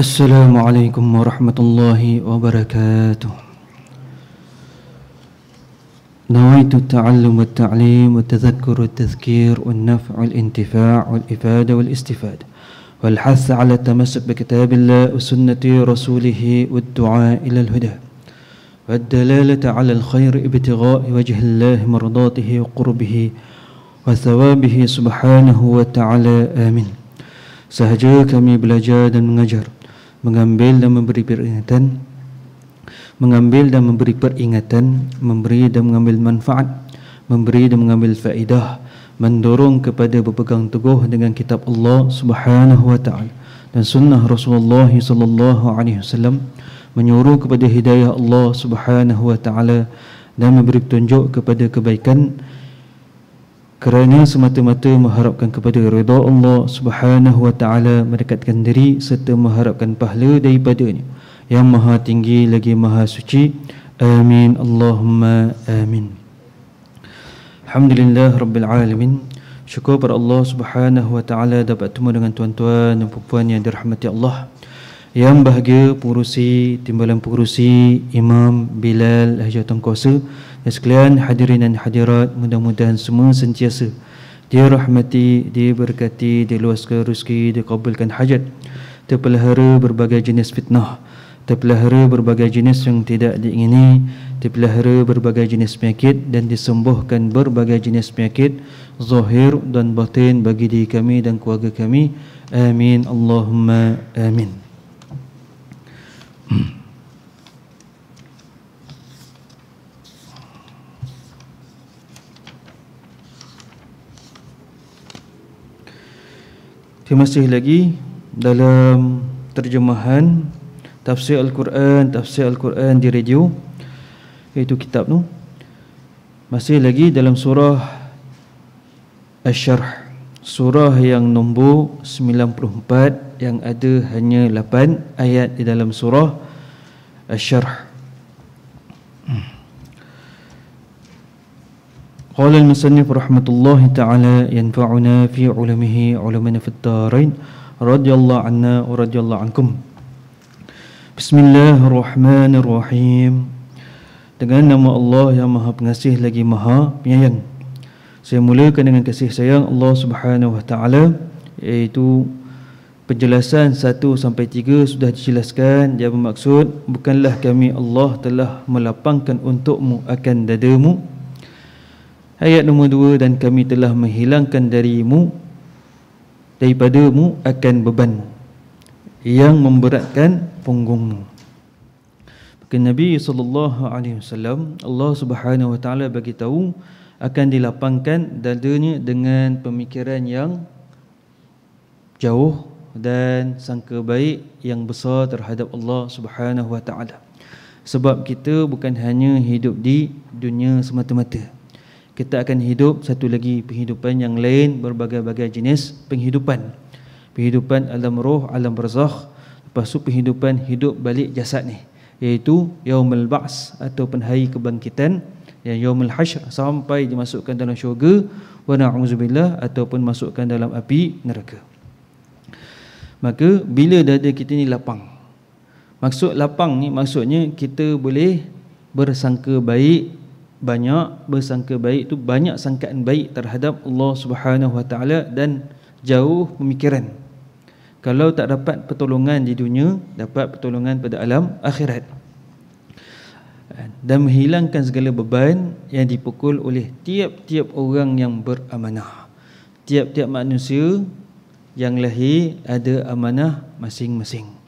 السلام عليكم ورحمة الله وبركاته نويت التعلم والتعليم والتذكر والتذكير والنفع والانتفاع والإفادة والاستفادة والحث على التمسك بكتاب الله وسنة رسوله والدعاء إلى الهدى والدلالة على الخير ابتغاء وجه الله مرضاته وقربه وثوابه سبحانه وتعالى آمين سهجاك Sahaja بلجاد belajar mengambil dan memberi peringatan mengambil dan memberi peringatan memberi dan mengambil manfaat memberi dan mengambil faedah mendorong kepada berpegang teguh dengan kitab Allah Subhanahu wa taala dan sunnah Rasulullah sallallahu alaihi wasallam menyuruh kepada hidayah Allah Subhanahu wa taala dan memberi petunjuk kepada kebaikan kerana semata-mata mengharapkan kepada redha Allah Subhanahu wa taala mendekatkan diri serta mengharapkan pahala daripadanya yang maha tinggi lagi maha suci amin Allahumma amin Alhamdulillah Rabbil Alamin Syukur kepada Allah subhanahu wa ta'ala dapat bertemu dengan tuan-tuan dan puan-puan yang dirahmati Allah Yang bahagia pengurusi, timbalan pengurusi, Imam Bilal Hajatan Kuasa Ya sekalian hadirin dan hadirat Mudah-mudahan semua sentiasa dia dia rahmati, Dirahmati, diberkati, diluaskan rezeki, dikabulkan hajat Terpelihara berbagai jenis fitnah Terpelihara berbagai jenis yang tidak diingini Terpelihara berbagai jenis penyakit Dan disembuhkan berbagai jenis penyakit Zahir dan batin bagi diri kami dan keluarga kami Amin Allahumma amin hmm. Okay, masih lagi dalam terjemahan tafsir Al-Quran, tafsir Al-Quran di radio iaitu kitab tu masih lagi dalam surah al surah yang nombor 94 yang ada hanya 8 ayat di dalam surah al قال المصنف رحمة الله تعالى ينفعنا في علمه علمنا في الدارين رضي الله عنا ورضي الله عنكم بسم الله الرحمن الرحيم dengan nama Allah yang maha pengasih lagi maha penyayang saya mulakan dengan kasih sayang Allah subhanahu wa ta'ala iaitu penjelasan 1 sampai 3 sudah dijelaskan dia bermaksud bukanlah kami Allah telah melapangkan untukmu akan dadamu Ayat nomor dua Dan kami telah menghilangkan darimu Daripadamu akan beban Yang memberatkan punggungmu Maka Nabi SAW Allah Subhanahu Wa bagi tahu akan dilapangkan dadanya dengan pemikiran yang jauh dan sangka baik yang besar terhadap Allah Subhanahu Wa Taala. Sebab kita bukan hanya hidup di dunia semata-mata kita akan hidup satu lagi penghidupan yang lain berbagai-bagai jenis penghidupan penghidupan alam roh alam barzakh lepas tu penghidupan hidup balik jasad ni iaitu yaumul ba's atau hari kebangkitan yang yaumul hasyr sampai dimasukkan dalam syurga wa na'udzubillah ataupun masukkan dalam api neraka maka bila dada kita ni lapang maksud lapang ni maksudnya kita boleh bersangka baik banyak bersangka baik tu banyak sangkaan baik terhadap Allah Subhanahu Wa Taala dan jauh pemikiran. Kalau tak dapat pertolongan di dunia, dapat pertolongan pada alam akhirat. Dan menghilangkan segala beban yang dipukul oleh tiap-tiap orang yang beramanah. Tiap-tiap manusia yang lahir ada amanah masing-masing.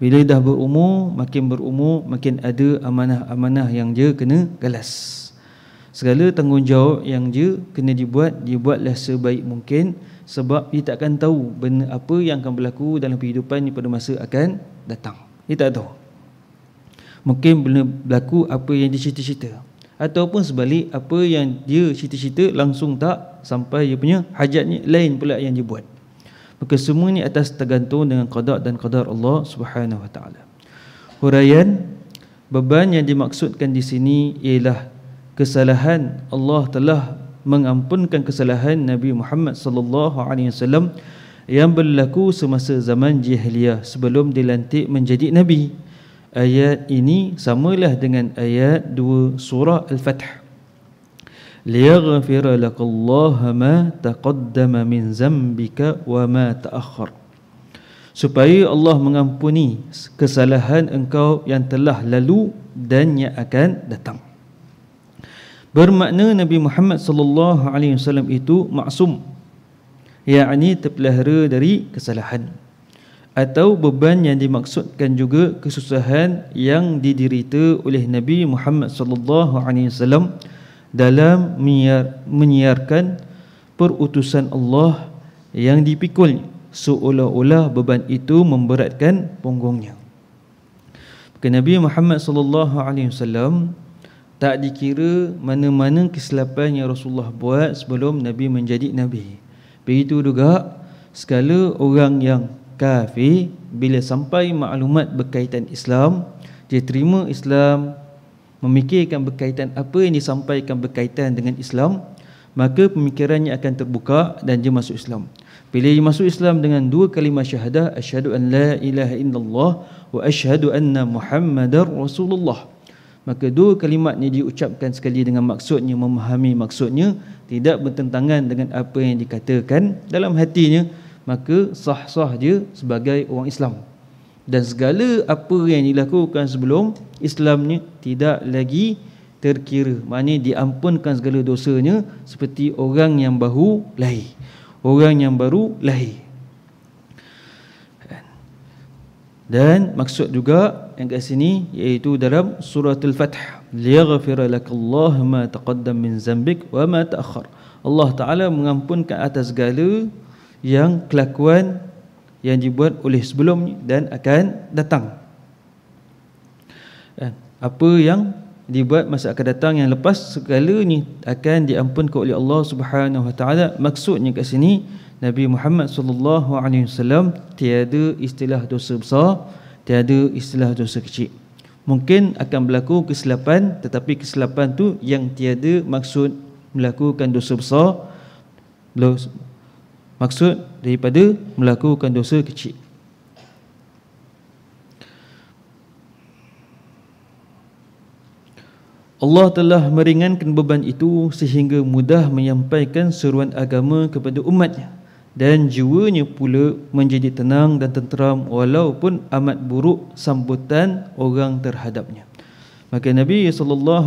Bila dah berumur, makin berumur, makin ada amanah-amanah yang dia kena galas. Segala tanggungjawab yang dia kena dibuat, dibuatlah sebaik mungkin sebab dia takkan tahu benda apa yang akan berlaku dalam kehidupan pada masa akan datang. Dia tak tahu. Mungkin benda berlaku apa yang dia cerita-cerita. Ataupun sebalik apa yang dia cerita-cerita langsung tak sampai dia punya hajatnya lain pula yang dia buat maka semua ini atas tergantung dengan qada dan qadar Allah Subhanahu wa taala huraian beban yang dimaksudkan di sini ialah kesalahan Allah telah mengampunkan kesalahan Nabi Muhammad sallallahu alaihi wasallam yang berlaku semasa zaman jahiliyah sebelum dilantik menjadi nabi ayat ini samalah dengan ayat 2 surah al-fath ليغفر لك الله ما تقدم من ذنبك وما تأخر supaya Allah mengampuni kesalahan engkau yang telah lalu dan yang akan datang bermakna Nabi Muhammad sallallahu alaihi wasallam itu maksum yakni terpelihara dari kesalahan atau beban yang dimaksudkan juga kesusahan yang diderita oleh Nabi Muhammad sallallahu alaihi wasallam dalam menyiar, menyiarkan perutusan Allah yang dipikul seolah-olah beban itu memberatkan punggungnya. Maka Nabi Muhammad sallallahu alaihi wasallam tak dikira mana-mana kesilapan yang Rasulullah buat sebelum Nabi menjadi Nabi. Begitu juga segala orang yang kafir bila sampai maklumat berkaitan Islam dia terima Islam, memikirkan berkaitan apa yang disampaikan berkaitan dengan Islam maka pemikirannya akan terbuka dan dia masuk Islam bila dia masuk Islam dengan dua kalimah syahadah asyhadu an la ilaha illallah wa asyhadu anna muhammadar rasulullah maka dua kalimat ini diucapkan sekali dengan maksudnya memahami maksudnya tidak bertentangan dengan apa yang dikatakan dalam hatinya maka sah-sah dia sebagai orang Islam dan segala apa yang dilakukan sebelum Islamnya tidak lagi terkira maknanya diampunkan segala dosanya seperti orang yang baru lahir orang yang baru lahir dan maksud juga yang kat sini iaitu dalam surah al-fath fatih liyaghfira Allah, ma taqaddam min zambik wa ma ta'akhkhar Allah Taala mengampunkan atas segala yang kelakuan yang dibuat oleh sebelum dan akan datang eh, apa yang dibuat masa akan datang yang lepas segalanya akan diampunkan oleh Allah Subhanahu Wa Taala maksudnya kat sini Nabi Muhammad sallallahu alaihi wasallam tiada istilah dosa besar tiada istilah dosa kecil mungkin akan berlaku kesilapan tetapi kesilapan tu yang tiada maksud melakukan dosa besar maksud daripada melakukan dosa kecil Allah telah meringankan beban itu sehingga mudah menyampaikan seruan agama kepada umatnya dan jiwanya pula menjadi tenang dan tenteram walaupun amat buruk sambutan orang terhadapnya maka Nabi saw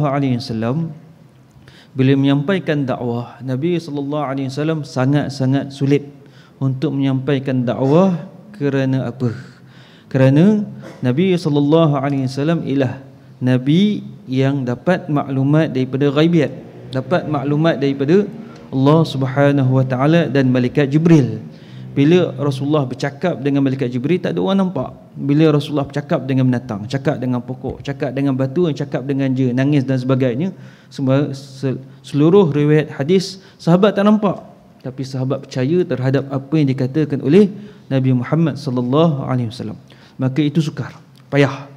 bila menyampaikan dakwah Nabi sallallahu alaihi wasallam sangat-sangat sulit untuk menyampaikan dakwah kerana apa? Kerana Nabi sallallahu alaihi wasallam ialah nabi yang dapat maklumat daripada ghaibiat, dapat maklumat daripada Allah Subhanahu wa taala dan malaikat Jibril bila Rasulullah bercakap dengan Malaikat Jibril tak ada orang nampak bila Rasulullah bercakap dengan binatang cakap dengan pokok cakap dengan batu cakap dengan je nangis dan sebagainya semua seluruh riwayat hadis sahabat tak nampak tapi sahabat percaya terhadap apa yang dikatakan oleh Nabi Muhammad sallallahu alaihi wasallam maka itu sukar payah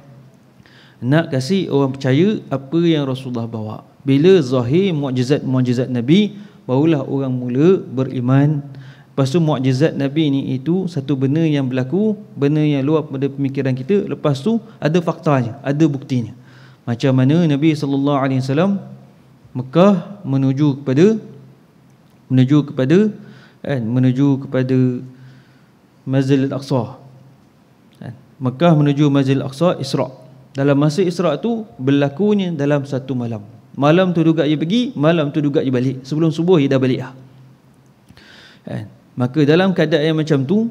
nak kasih orang percaya apa yang Rasulullah bawa bila zahir mukjizat-mukjizat Nabi barulah orang mula beriman Lepas tu mukjizat Nabi ni itu satu benda yang berlaku, benda yang luar pada pemikiran kita. Lepas tu ada faktanya, ada buktinya. Macam mana Nabi saw. alaihi Mekah menuju kepada menuju kepada kan menuju kepada Masjid Al-Aqsa. Kan? Mekah menuju Masjid Al-Aqsa Isra'. Dalam masa Isra' tu berlakunya dalam satu malam. Malam tu juga dia pergi, malam tu juga dia balik. Sebelum subuh dia dah balik Kan? maka dalam keadaan yang macam tu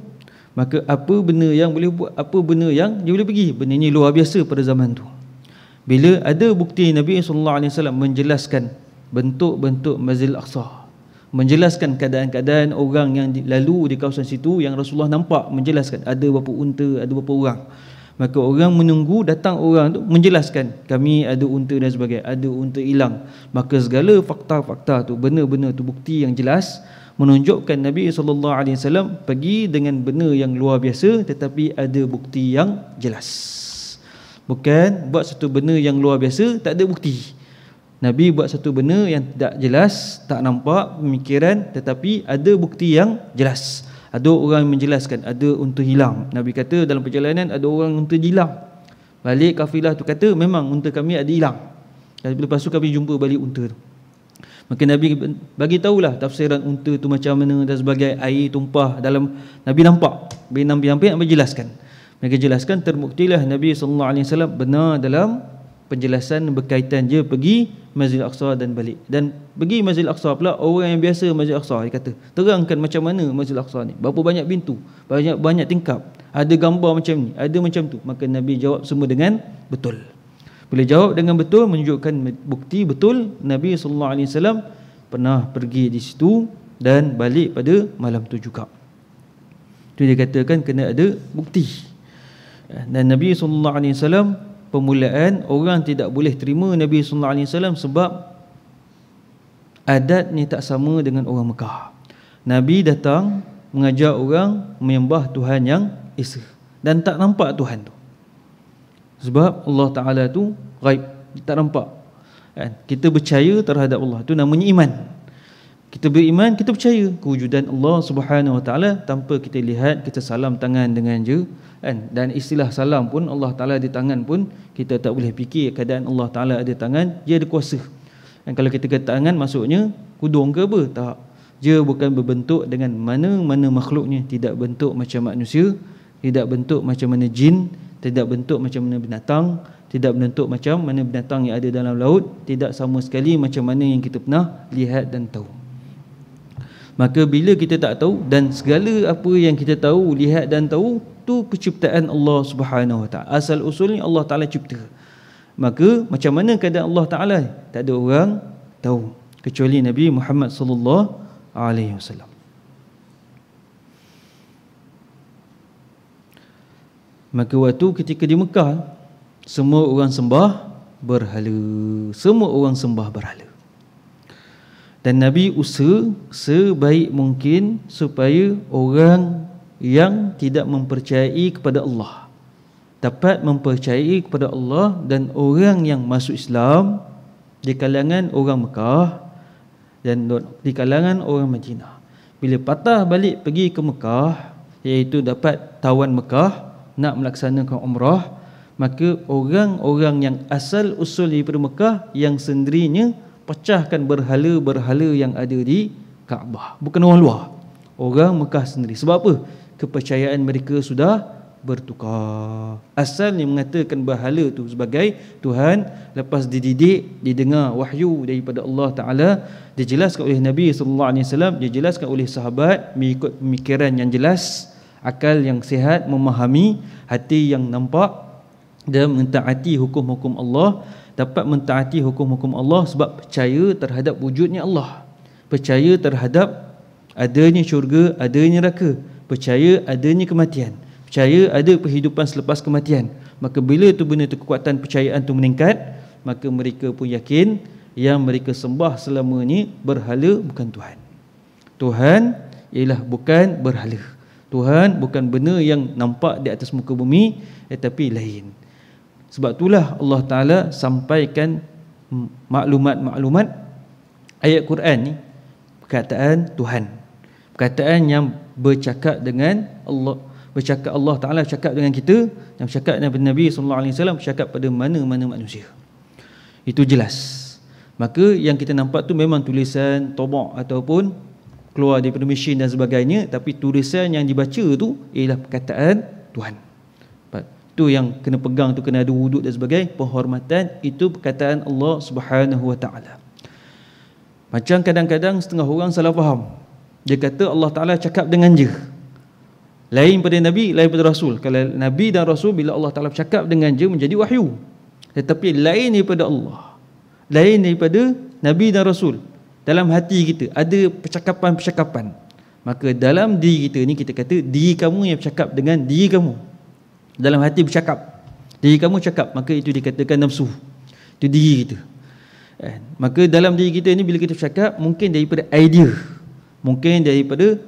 maka apa benda yang boleh buat apa benda yang dia boleh pergi benda ni luar biasa pada zaman tu bila ada bukti Nabi sallallahu alaihi wasallam menjelaskan bentuk-bentuk Masjidil Aqsa menjelaskan keadaan-keadaan orang yang lalu di kawasan situ yang Rasulullah nampak menjelaskan ada berapa unta ada berapa orang maka orang menunggu datang orang tu menjelaskan kami ada unta dan sebagainya ada unta hilang maka segala fakta-fakta tu benar-benar tu bukti yang jelas menunjukkan Nabi sallallahu alaihi wasallam pergi dengan benda yang luar biasa tetapi ada bukti yang jelas. Bukan buat satu benda yang luar biasa tak ada bukti. Nabi buat satu benda yang tak jelas, tak nampak pemikiran tetapi ada bukti yang jelas. Ada orang yang menjelaskan ada unta hilang. Nabi kata dalam perjalanan ada orang unta hilang. Balik kafilah tu kata memang unta kami ada hilang. Lepas tu kami jumpa balik unta tu. Maka Nabi bagi tahulah tafsiran unta tu macam mana dan sebagai air tumpah dalam Nabi nampak. Nabi nampak apa nak menjelaskan. Mereka jelaskan terbuktilah Nabi sallallahu alaihi wasallam benar dalam penjelasan berkaitan je pergi Masjid Al-Aqsa dan balik. Dan pergi Masjid Al-Aqsa pula orang yang biasa Masjid Al-Aqsa dia kata, terangkan macam mana Masjid Al-Aqsa ni. Berapa banyak pintu, banyak banyak tingkap, ada gambar macam ni, ada macam tu. Maka Nabi jawab semua dengan betul. Bila jawab dengan betul menunjukkan bukti betul Nabi sallallahu alaihi wasallam pernah pergi di situ dan balik pada malam tu juga. Itu dia katakan kena ada bukti. Dan Nabi sallallahu alaihi wasallam permulaan orang tidak boleh terima Nabi sallallahu alaihi wasallam sebab adat ni tak sama dengan orang Mekah. Nabi datang mengajak orang menyembah Tuhan yang Isa dan tak nampak Tuhan tu. Sebab Allah Ta'ala tu kita Tak nampak kan? Kita percaya terhadap Allah Itu namanya iman Kita beriman Kita percaya Kewujudan Allah Subhanahu Wa Ta'ala Tanpa kita lihat Kita salam tangan dengan je kan? Dan istilah salam pun Allah Ta'ala ada tangan pun Kita tak boleh fikir Keadaan Allah Ta'ala ada tangan Dia ada kuasa dan kalau kita kata tangan maksudnya kudung ke apa? Tak. Dia bukan berbentuk dengan mana-mana makhluknya. Tidak bentuk macam manusia. Tidak bentuk macam mana jin tidak bentuk macam mana binatang tidak bentuk macam mana binatang yang ada dalam laut tidak sama sekali macam mana yang kita pernah lihat dan tahu maka bila kita tak tahu dan segala apa yang kita tahu lihat dan tahu tu penciptaan Allah Subhanahu Wa Taala asal usulnya Allah Taala cipta maka macam mana keadaan Allah Taala tak ada orang tahu kecuali Nabi Muhammad sallallahu alaihi wasallam Maka waktu ketika di Mekah Semua orang sembah berhala Semua orang sembah berhala Dan Nabi usaha sebaik mungkin Supaya orang yang tidak mempercayai kepada Allah Dapat mempercayai kepada Allah Dan orang yang masuk Islam Di kalangan orang Mekah Dan di kalangan orang Madinah Bila patah balik pergi ke Mekah Iaitu dapat tawan Mekah nak melaksanakan umrah maka orang-orang yang asal usul daripada Mekah yang sendirinya pecahkan berhala-berhala yang ada di Kaabah bukan orang luar orang Mekah sendiri sebab apa kepercayaan mereka sudah bertukar asal yang mengatakan berhala tu sebagai Tuhan lepas dididik didengar wahyu daripada Allah Ta'ala dijelaskan oleh Nabi Sallallahu Alaihi SAW dijelaskan oleh sahabat mengikut pemikiran yang jelas akal yang sihat memahami hati yang nampak dan mentaati hukum-hukum Allah dapat mentaati hukum-hukum Allah sebab percaya terhadap wujudnya Allah percaya terhadap adanya syurga adanya neraka percaya adanya kematian percaya ada kehidupan selepas kematian maka bila tu benda tu kekuatan percayaan tu meningkat maka mereka pun yakin yang mereka sembah selama ni berhala bukan Tuhan Tuhan ialah bukan berhala Tuhan bukan benda yang nampak di atas muka bumi tetapi eh, lain. Sebab itulah Allah Taala sampaikan maklumat-maklumat ayat Quran ni perkataan Tuhan. Perkataan yang bercakap dengan Allah bercakap Allah Taala cakap dengan kita yang bercakap dengan Nabi sallallahu alaihi wasallam bercakap pada mana-mana manusia. Itu jelas. Maka yang kita nampak tu memang tulisan tobak ataupun keluar daripada mesin dan sebagainya tapi tulisan yang dibaca tu ialah perkataan Tuhan tu yang kena pegang tu kena ada wuduk dan sebagainya penghormatan itu perkataan Allah Subhanahu Wa Taala macam kadang-kadang setengah orang salah faham dia kata Allah Taala cakap dengan je lain pada Nabi, lain pada Rasul kalau Nabi dan Rasul bila Allah Ta'ala cakap dengan je menjadi wahyu tetapi lain daripada Allah lain daripada Nabi dan Rasul dalam hati kita ada percakapan-percakapan maka dalam diri kita ni kita kata diri kamu yang bercakap dengan diri kamu dalam hati bercakap diri kamu cakap maka itu dikatakan nafsu itu diri kita eh, maka dalam diri kita ni bila kita bercakap mungkin daripada idea mungkin daripada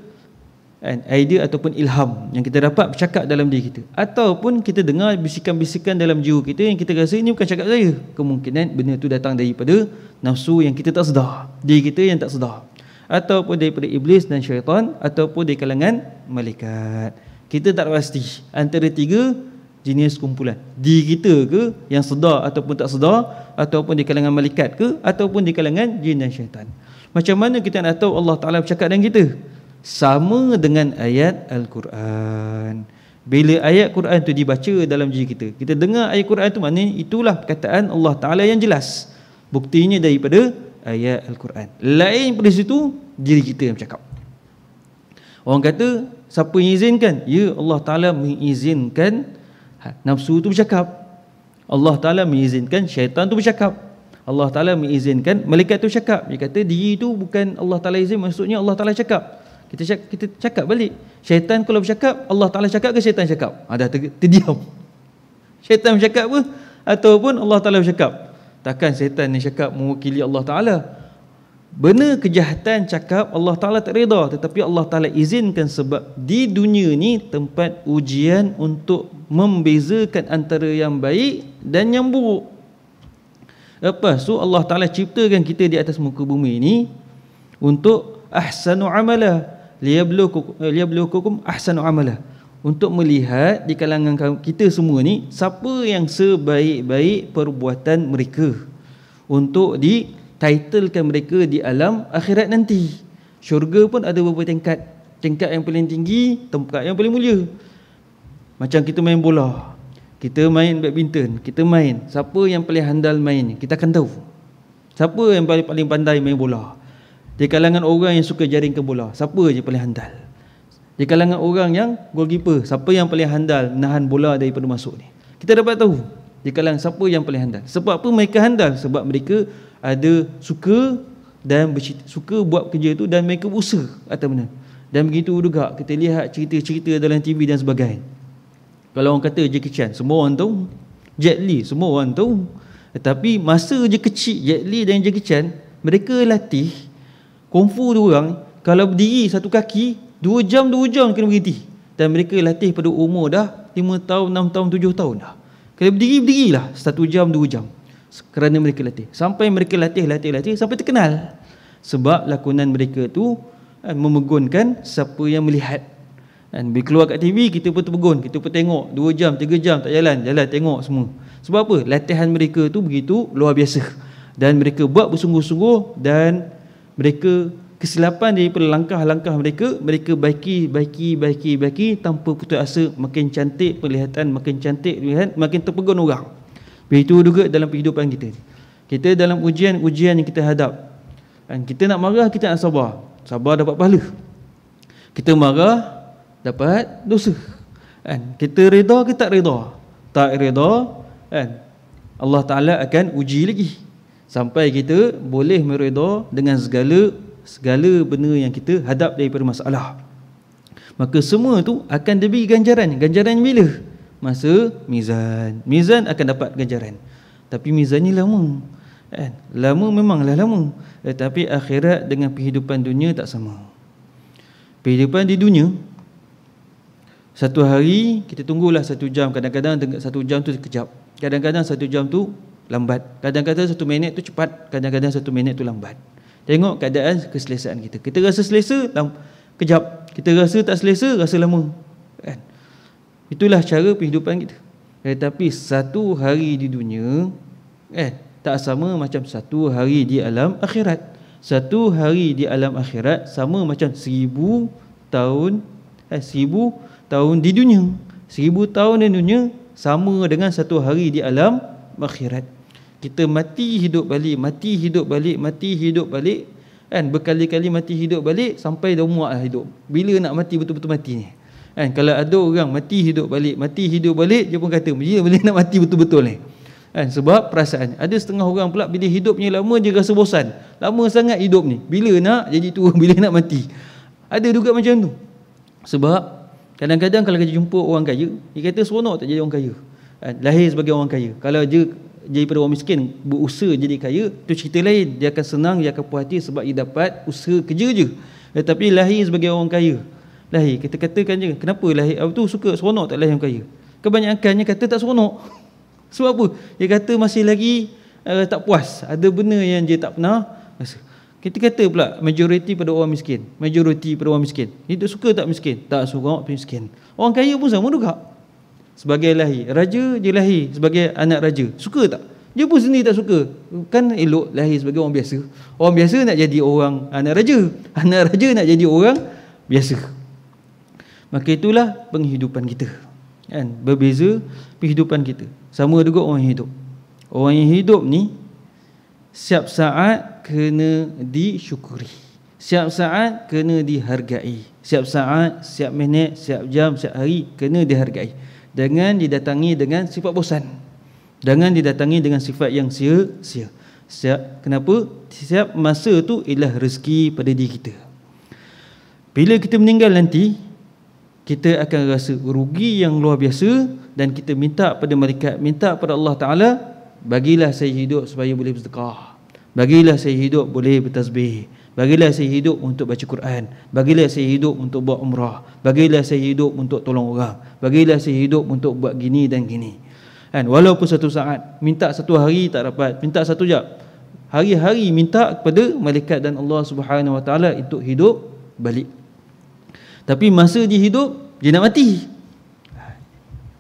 kan, idea ataupun ilham yang kita dapat bercakap dalam diri kita ataupun kita dengar bisikan-bisikan dalam jiwa kita yang kita rasa ini bukan cakap saya kemungkinan benda tu datang daripada nafsu yang kita tak sedar diri kita yang tak sedar ataupun daripada iblis dan syaitan ataupun dari kalangan malaikat kita tak pasti antara tiga jenis kumpulan diri kita ke yang sedar ataupun tak sedar ataupun di kalangan malaikat ke ataupun di kalangan jin dan syaitan macam mana kita nak tahu Allah Ta'ala bercakap dengan kita sama dengan ayat Al-Quran. Bila ayat Quran itu dibaca dalam diri kita, kita dengar ayat Quran itu maknanya itulah perkataan Allah Taala yang jelas. Buktinya daripada ayat Al-Quran. Lain pada situ diri kita yang bercakap. Orang kata siapa yang izinkan? Ya Allah Taala mengizinkan ha, nafsu itu bercakap. Allah Taala mengizinkan syaitan itu bercakap. Allah Taala mengizinkan malaikat itu bercakap. Dia kata diri tu bukan Allah Taala izin maksudnya Allah Taala cakap kita cakap, kita cakap balik syaitan kalau bercakap Allah Taala cakap ke syaitan cakap ada ah, ha, terdiam syaitan bercakap apa ataupun Allah Taala bercakap takkan syaitan ni cakap mewakili Allah Taala Benda kejahatan cakap Allah Ta'ala tak reda Tetapi Allah Ta'ala izinkan sebab Di dunia ni tempat ujian Untuk membezakan antara yang baik Dan yang buruk Apa tu Allah Ta'ala ciptakan kita di atas muka bumi ini Untuk ahsanu amala liyabluhukum eh, ahsanu amala untuk melihat di kalangan kita semua ni siapa yang sebaik-baik perbuatan mereka untuk di titlekan mereka di alam akhirat nanti syurga pun ada beberapa tingkat tingkat yang paling tinggi tempat yang paling mulia macam kita main bola kita main badminton kita main siapa yang paling handal main kita akan tahu siapa yang paling pandai main bola di kalangan orang yang suka jaring ke bola, siapa je paling handal? Di kalangan orang yang goalkeeper, siapa yang paling handal Nahan bola daripada masuk ni? Kita dapat tahu di kalangan siapa yang paling handal. Sebab apa mereka handal? Sebab mereka ada suka dan bercita, suka buat kerja tu dan mereka usaha atau benda. Dan begitu juga kita lihat cerita-cerita dalam TV dan sebagainya. Kalau orang kata Jackie Chan, semua orang tahu. Jet Li, semua orang tahu. Tetapi masa je kecil Jet Li dan Jackie Chan, mereka latih Kung fu dia orang Kalau berdiri satu kaki Dua jam, dua jam kena berhenti Dan mereka latih pada umur dah Lima tahun, enam tahun, tujuh tahun dah Kalau berdiri, berdirilah Satu jam, dua jam Kerana mereka latih Sampai mereka latih, latih, latih Sampai terkenal Sebab lakonan mereka tu eh, Memegunkan siapa yang melihat dan bila keluar kat TV kita pun terpegun kita pun tengok 2 jam 3 jam tak jalan jalan tengok semua sebab apa latihan mereka tu begitu luar biasa dan mereka buat bersungguh-sungguh dan mereka kesilapan daripada langkah-langkah mereka mereka baiki baiki baiki baiki tanpa putus asa makin cantik perlihatan, makin cantik penglihatan makin terpegun orang begitu juga dalam kehidupan kita kita dalam ujian-ujian yang kita hadap dan kita nak marah kita nak sabar sabar dapat pahala kita marah dapat dosa kan kita reda ke tak reda tak reda kan Allah Taala akan uji lagi sampai kita boleh meredha dengan segala segala benda yang kita hadap daripada masalah maka semua tu akan diberi ganjaran ganjaran bila masa mizan mizan akan dapat ganjaran tapi mizan ni lama kan lama memanglah lama tetapi eh, akhirat dengan kehidupan dunia tak sama kehidupan di dunia satu hari kita tunggulah satu jam kadang-kadang satu jam tu kejap kadang-kadang satu jam tu lambat. Kadang-kadang satu minit tu cepat, kadang-kadang satu minit tu lambat. Tengok keadaan keselesaan kita. Kita rasa selesa, kejap. Kita rasa tak selesa, rasa lama. Kan? Itulah cara kehidupan kita. Eh, tapi satu hari di dunia, eh, tak sama macam satu hari di alam akhirat. Satu hari di alam akhirat sama macam seribu tahun, eh, seribu tahun di dunia. Seribu tahun di dunia sama dengan satu hari di alam akhirat kita mati hidup balik mati hidup balik mati hidup balik kan berkali-kali mati hidup balik sampai dah muaklah hidup bila nak mati betul-betul mati ni kan kalau ada orang mati hidup balik mati hidup balik dia pun kata dia boleh nak mati betul-betul ni kan sebab perasaan ada setengah orang pula bila hidupnya lama dia rasa bosan lama sangat hidup ni bila nak jadi tua bila nak mati ada juga macam tu sebab kadang-kadang kalau kita jumpa orang kaya dia kata seronok tak jadi orang kaya kan, lahir sebagai orang kaya kalau dia daripada orang miskin berusaha jadi kaya tu cerita lain dia akan senang dia akan puas hati sebab dia dapat usaha kerja je tetapi eh, lahir sebagai orang kaya lahir kita katakan je kenapa lahir apa tu suka seronok tak lahir orang kaya kebanyakannya kata tak seronok sebab apa dia kata masih lagi uh, tak puas ada benda yang dia tak pernah kita kata pula majoriti pada orang miskin majoriti pada orang miskin dia suka tak miskin tak suka orang miskin orang kaya pun sama juga sebagai lahi raja dia lahi sebagai anak raja suka tak dia pun sendiri tak suka kan elok lahir sebagai orang biasa orang biasa nak jadi orang anak raja anak raja nak jadi orang biasa maka itulah penghidupan kita kan berbeza penghidupan kita sama juga orang yang hidup orang yang hidup ni siap saat kena disyukuri siap saat kena dihargai siap saat siap minit siap jam siap hari kena dihargai dengan didatangi dengan sifat bosan dengan didatangi dengan sifat yang sia-sia siap kenapa Setiap masa tu ialah rezeki pada diri kita bila kita meninggal nanti kita akan rasa rugi yang luar biasa dan kita minta pada mereka, minta pada Allah Taala bagilah saya hidup supaya boleh bersedekah bagilah saya hidup boleh bertasbih Bagilah saya hidup untuk baca Quran. Bagilah saya hidup untuk buat umrah. Bagilah saya hidup untuk tolong orang. Bagilah saya hidup untuk buat gini dan gini. Kan? Walaupun satu saat, minta satu hari tak dapat. Minta satu jam. Hari-hari minta kepada malaikat dan Allah Subhanahu Wa Taala untuk hidup balik. Tapi masa dia hidup, dia nak mati.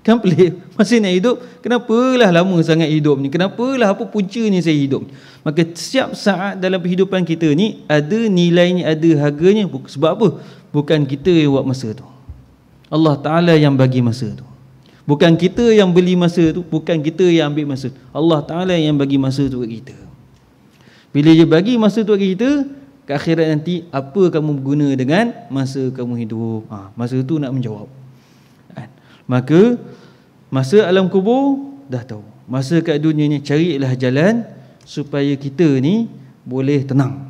Kan pelik Masih nak hidup Kenapalah lama sangat hidup ni Kenapalah apa ni saya hidup Maka setiap saat dalam kehidupan kita ni Ada nilainya, ada harganya Sebab apa? Bukan kita yang buat masa tu Allah Ta'ala yang bagi masa tu Bukan kita yang beli masa tu Bukan kita yang ambil masa tu. Allah Ta'ala yang bagi masa tu kat kita Bila dia bagi masa tu kat kita Ke akhirat nanti Apa kamu guna dengan masa kamu hidup ha, Masa tu nak menjawab maka masa alam kubur dah tahu masa kat dunia ni carilah jalan supaya kita ni boleh tenang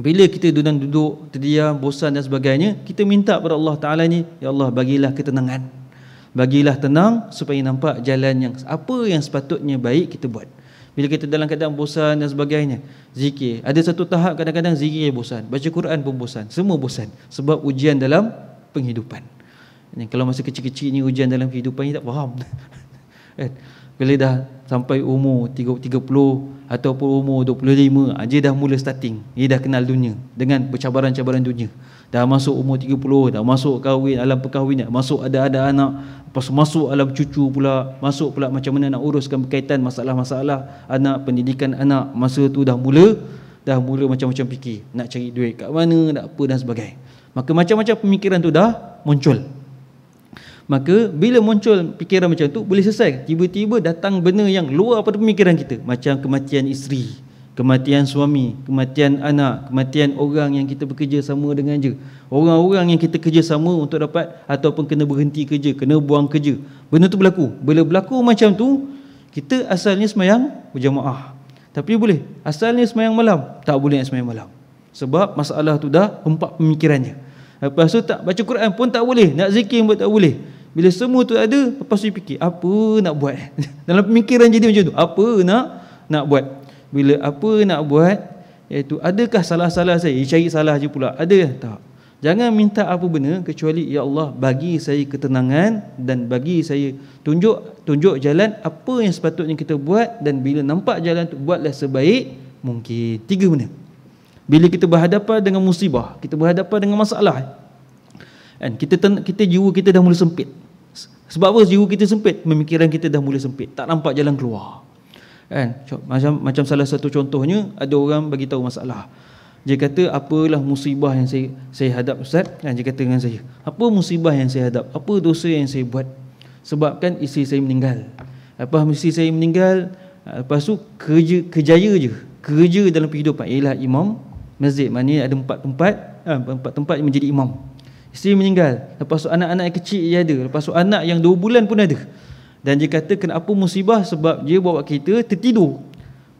bila kita duduk duduk terdiam bosan dan sebagainya kita minta kepada Allah Taala ni ya Allah bagilah ketenangan bagilah tenang supaya nampak jalan yang apa yang sepatutnya baik kita buat bila kita dalam keadaan bosan dan sebagainya zikir ada satu tahap kadang-kadang zikir bosan baca Quran pun bosan semua bosan sebab ujian dalam penghidupan kalau masa kecil-kecil ni ujian dalam kehidupan ni tak faham kan? Bila dah sampai umur 30 ataupun umur 25 ah, Dia dah mula starting Dia dah kenal dunia dengan percabaran-cabaran dunia Dah masuk umur 30 Dah masuk kahwin alam perkahwinan Masuk ada-ada anak Lepas masuk alam cucu pula Masuk pula macam mana nak uruskan berkaitan masalah-masalah Anak, pendidikan anak Masa tu dah mula Dah mula macam-macam fikir Nak cari duit kat mana, nak apa dan sebagainya Maka macam-macam pemikiran tu dah muncul maka bila muncul fikiran macam tu boleh selesai tiba-tiba datang benda yang luar pada pemikiran kita macam kematian isteri kematian suami kematian anak kematian orang yang kita bekerja sama dengan je orang-orang yang kita kerja sama untuk dapat ataupun kena berhenti kerja kena buang kerja benda tu berlaku bila berlaku macam tu kita asalnya semayang berjamaah tapi boleh asalnya semayang malam tak boleh semayang malam sebab masalah tu dah empat pemikirannya Lepas tu tak baca Quran pun tak boleh Nak zikir pun tak boleh bila semua tu ada, apa tu fikir, apa nak buat? Dalam pemikiran jadi macam tu, apa nak nak buat? Bila apa nak buat, iaitu adakah salah-salah saya? Dia cari salah je pula. Ada tak? Jangan minta apa benda kecuali ya Allah bagi saya ketenangan dan bagi saya tunjuk tunjuk jalan apa yang sepatutnya kita buat dan bila nampak jalan tu buatlah sebaik mungkin. Tiga benda. Bila kita berhadapan dengan musibah, kita berhadapan dengan masalah, kan kita kita jiwa kita dah mula sempit. Sebab apa jiwa kita sempit? Pemikiran kita dah mula sempit. Tak nampak jalan keluar. Kan? Macam macam salah satu contohnya ada orang bagi tahu masalah. Dia kata apalah musibah yang saya saya hadap ustaz? Kan dia kata dengan saya. Apa musibah yang saya hadap? Apa dosa yang saya buat? Sebab kan isteri saya meninggal. Apa mesti saya meninggal? Lepas tu kerja kejaya je. Kerja dalam kehidupan ialah imam masjid. Maknanya ada empat tempat, kan? empat tempat menjadi imam. Isteri meninggal Lepas tu anak-anak yang kecil dia ada Lepas tu anak yang dua bulan pun ada Dan dia kata kenapa musibah Sebab dia bawa kereta tertidur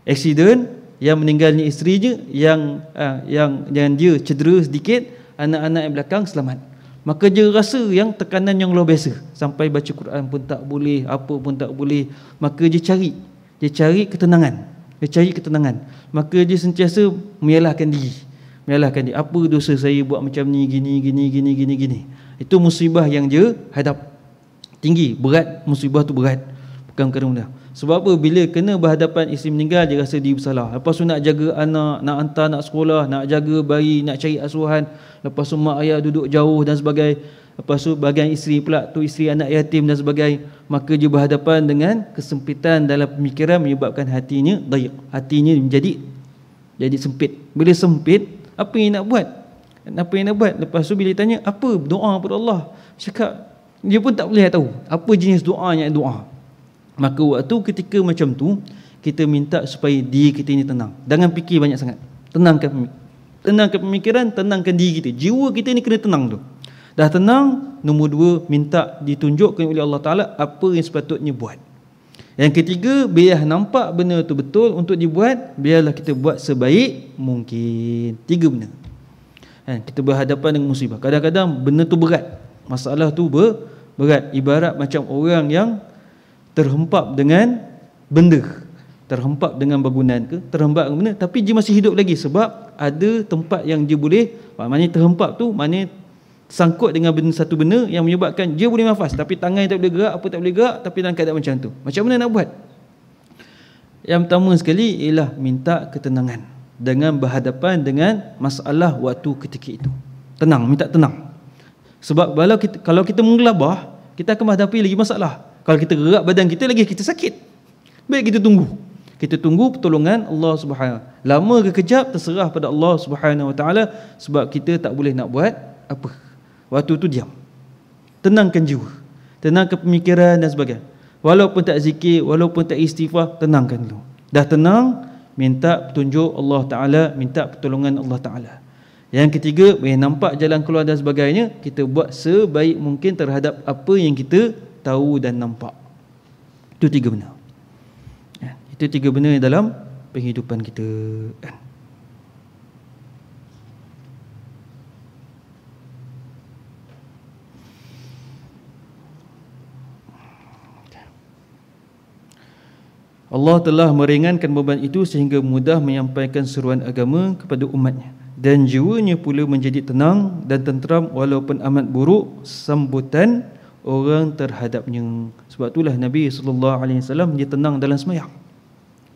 Accident Yang meninggalnya isteri je Yang uh, yang yang dia cedera sedikit Anak-anak yang belakang selamat Maka dia rasa yang tekanan yang luar biasa Sampai baca Quran pun tak boleh Apa pun tak boleh Maka dia cari Dia cari ketenangan Dia cari ketenangan Maka dia sentiasa menyalahkan diri menyalahkan dia apa dosa saya buat macam ni gini gini gini gini gini itu musibah yang dia hadap tinggi berat musibah tu berat bukan kerana mudah sebab apa bila kena berhadapan isteri meninggal dia rasa dia bersalah lepas tu nak jaga anak nak hantar nak sekolah nak jaga bayi nak cari asuhan lepas tu mak ayah duduk jauh dan sebagainya. lepas tu bagian isteri pula tu isteri anak yatim dan sebagainya. maka dia berhadapan dengan kesempitan dalam pemikiran menyebabkan hatinya dayak hatinya menjadi jadi sempit bila sempit apa yang nak buat apa yang nak buat lepas tu bila tanya apa doa kepada Allah cakap dia pun tak boleh tahu apa jenis doa yang doa maka waktu ketika macam tu kita minta supaya diri kita ini tenang jangan fikir banyak sangat tenangkan tenangkan pemikiran tenangkan diri kita jiwa kita ini kena tenang tu dah tenang nombor dua minta ditunjukkan oleh Allah Ta'ala apa yang sepatutnya buat yang ketiga, biar nampak benda tu betul untuk dibuat, biarlah kita buat sebaik mungkin. Tiga benda. Kan? Kita berhadapan dengan musibah. Kadang-kadang benda tu berat. Masalah tu ber berat. Ibarat macam orang yang terhempap dengan benda. Terhempap dengan bangunan ke, terhempap dengan benda. Tapi dia masih hidup lagi sebab ada tempat yang dia boleh, maknanya terhempap tu, maknanya sangkut dengan benda, satu benda yang menyebabkan dia boleh nafas tapi tangan tak boleh gerak apa tak boleh gerak tapi dalam keadaan macam tu macam mana nak buat yang pertama sekali ialah minta ketenangan dengan berhadapan dengan masalah waktu ketika itu tenang minta tenang sebab kalau kita kalau kita menggelabah kita akan menghadapi lagi masalah kalau kita gerak badan kita lagi kita sakit baik kita tunggu kita tunggu pertolongan Allah Subhanahu. Lama ke kejap terserah pada Allah Subhanahu Wa Taala sebab kita tak boleh nak buat apa. Waktu tu diam Tenangkan jiwa Tenangkan pemikiran dan sebagainya Walaupun tak zikir Walaupun tak istighfar Tenangkan dulu Dah tenang Minta petunjuk Allah Ta'ala Minta pertolongan Allah Ta'ala Yang ketiga boleh nampak jalan keluar dan sebagainya Kita buat sebaik mungkin terhadap Apa yang kita tahu dan nampak Itu tiga benar. Ya, itu tiga benda dalam penghidupan kita Terima Allah telah meringankan beban itu sehingga mudah menyampaikan seruan agama kepada umatnya dan jiwanya pula menjadi tenang dan tenteram walaupun amat buruk sambutan orang terhadapnya sebab itulah Nabi sallallahu alaihi wasallam dia tenang dalam sembahyang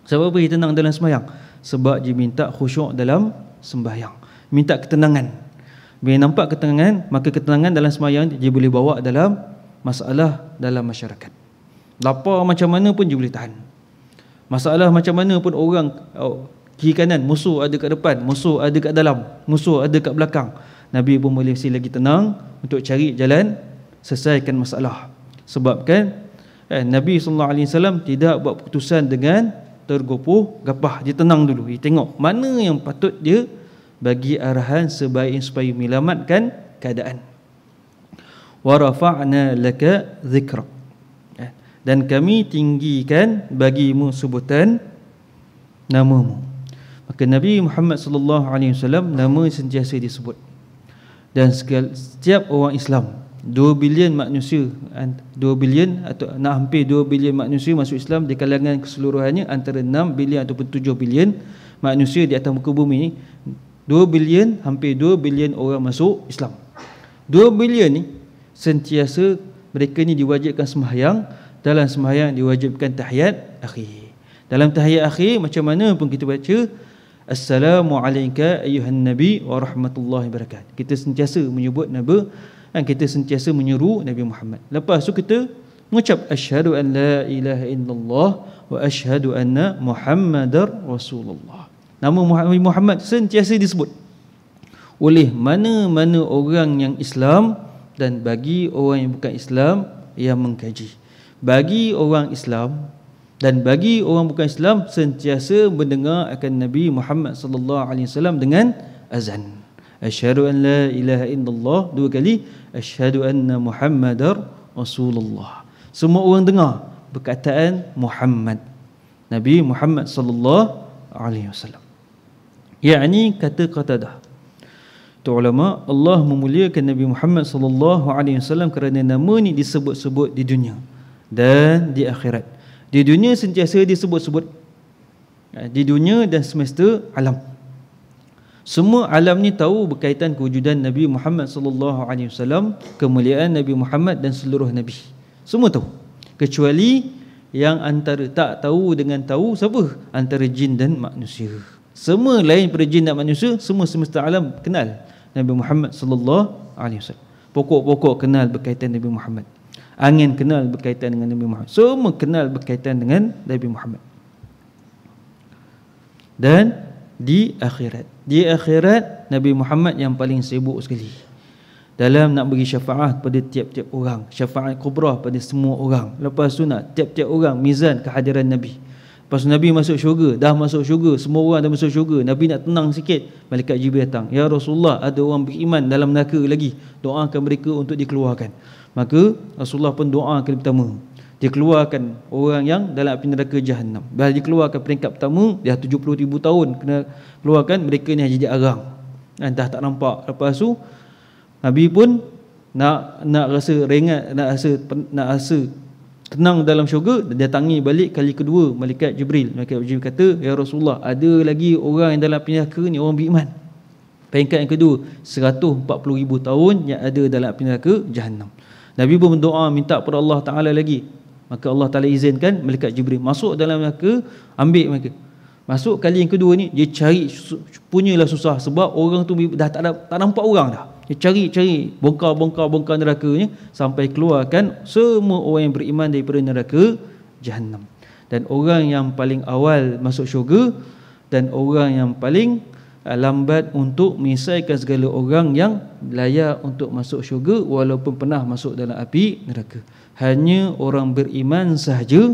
sebab apa dia tenang dalam sembahyang sebab dia minta khusyuk dalam sembahyang minta ketenangan bila nampak ketenangan maka ketenangan dalam sembahyang dia boleh bawa dalam masalah dalam masyarakat lapar macam mana pun dia boleh tahan Masalah macam mana pun orang oh, kiri kanan musuh ada kat depan, musuh ada kat dalam, musuh ada kat belakang. Nabi pun boleh sila lagi tenang untuk cari jalan selesaikan masalah. Sebabkan eh, Nabi saw tidak buat keputusan dengan tergopoh gapah dia tenang dulu dia tengok mana yang patut dia bagi arahan sebaik supaya menyelamatkan keadaan wa rafa'na laka dhikrak dan kami tinggikan bagimu sebutan namamu maka Nabi Muhammad sallallahu alaihi wasallam nama sentiasa disebut dan setiap orang Islam 2 bilion manusia 2 bilion atau nak hampir 2 bilion manusia masuk Islam di kalangan keseluruhannya antara 6 bilion ataupun 7 bilion manusia di atas muka bumi ni 2 bilion hampir 2 bilion orang masuk Islam 2 bilion ni sentiasa mereka ni diwajibkan sembahyang dalam sembahyang diwajibkan tahiyat akhir. Dalam tahiyat akhir macam mana pun kita baca assalamu alayka ayuhan nabi wa rahmatullahi barakat. Kita sentiasa menyebut nabi, dan kita sentiasa menyeru Nabi Muhammad. Lepas tu kita mengucap asyhadu an la ilaha illallah wa asyhadu anna muhammadar rasulullah. Nama Muhammad Muhammad sentiasa disebut oleh mana-mana orang yang Islam dan bagi orang yang bukan Islam yang mengkaji bagi orang Islam dan bagi orang bukan Islam sentiasa mendengar akan Nabi Muhammad sallallahu alaihi wasallam dengan azan. Asyhadu an la ilaha illallah dua kali, asyhadu anna Muhammadar Rasulullah. Semua orang dengar perkataan Muhammad. Nabi Muhammad sallallahu alaihi wasallam. Yaani kata-kata dah. Tu ulama Allah memuliakan Nabi Muhammad sallallahu alaihi wasallam kerana nama ni disebut-sebut di dunia dan di akhirat. Di dunia sentiasa disebut-sebut. Eh, di dunia dan semesta alam. Semua alam ni tahu berkaitan kewujudan Nabi Muhammad sallallahu alaihi wasallam, kemuliaan Nabi Muhammad dan seluruh nabi. Semua tahu. Kecuali yang antara tak tahu dengan tahu siapa? Antara jin dan manusia. Semua lain pada jin dan manusia, semua semesta alam kenal Nabi Muhammad sallallahu alaihi wasallam. Pokok-pokok kenal berkaitan Nabi Muhammad angin kenal berkaitan dengan Nabi Muhammad semua kenal berkaitan dengan Nabi Muhammad dan di akhirat di akhirat Nabi Muhammad yang paling sibuk sekali dalam nak bagi syafaat pada tiap-tiap orang syafaat kubrah pada semua orang lepas tu nak tiap-tiap orang mizan kehadiran Nabi Muhammad Lepas tu Nabi masuk syurga, dah masuk syurga, semua orang dah masuk syurga. Nabi nak tenang sikit, malaikat Jibril datang. Ya Rasulullah, ada orang beriman dalam neraka lagi. Doakan mereka untuk dikeluarkan. Maka Rasulullah pun doa kali pertama. Dia keluarkan orang yang dalam api neraka jahannam. Bila dia keluarkan peringkat pertama, dia 70 ribu tahun kena keluarkan mereka ni jadi arang. Entah kan, tak nampak. Lepas tu Nabi pun nak nak rasa ringan, nak rasa nak rasa tenang dalam syurga dan datangi balik kali kedua malaikat Jibril malaikat Jibril kata ya Rasulullah ada lagi orang yang dalam neraka ni orang beriman peringkat yang kedua 140,000 tahun yang ada dalam neraka jahanam Nabi pun berdoa minta kepada Allah Ta'ala lagi maka Allah Ta'ala izinkan malaikat Jibril masuk dalam neraka ambil mereka masuk kali yang kedua ni dia cari punyalah susah sebab orang tu dah tak, ada, tak nampak orang dah dia cari-cari bongkar-bongkar-bongkar nerakanya sampai keluarkan semua orang yang beriman daripada neraka jahanam. Dan orang yang paling awal masuk syurga dan orang yang paling uh, lambat untuk menyelesaikan segala orang yang layak untuk masuk syurga walaupun pernah masuk dalam api neraka. Hanya orang beriman sahaja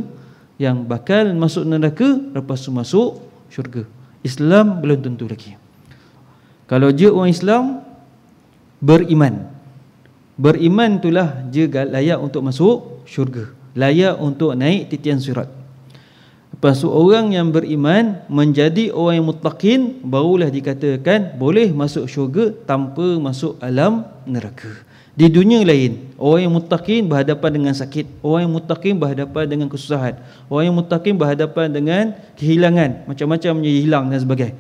yang bakal masuk neraka lepas tu masuk syurga. Islam belum tentu lagi. Kalau dia orang Islam, beriman beriman itulah dia layak untuk masuk syurga layak untuk naik titian surat lepas orang yang beriman menjadi orang yang mutlakin barulah dikatakan boleh masuk syurga tanpa masuk alam neraka di dunia lain orang yang mutlakin berhadapan dengan sakit orang yang mutlakin berhadapan dengan kesusahan orang yang mutlakin berhadapan dengan kehilangan macam-macam yang hilang dan sebagainya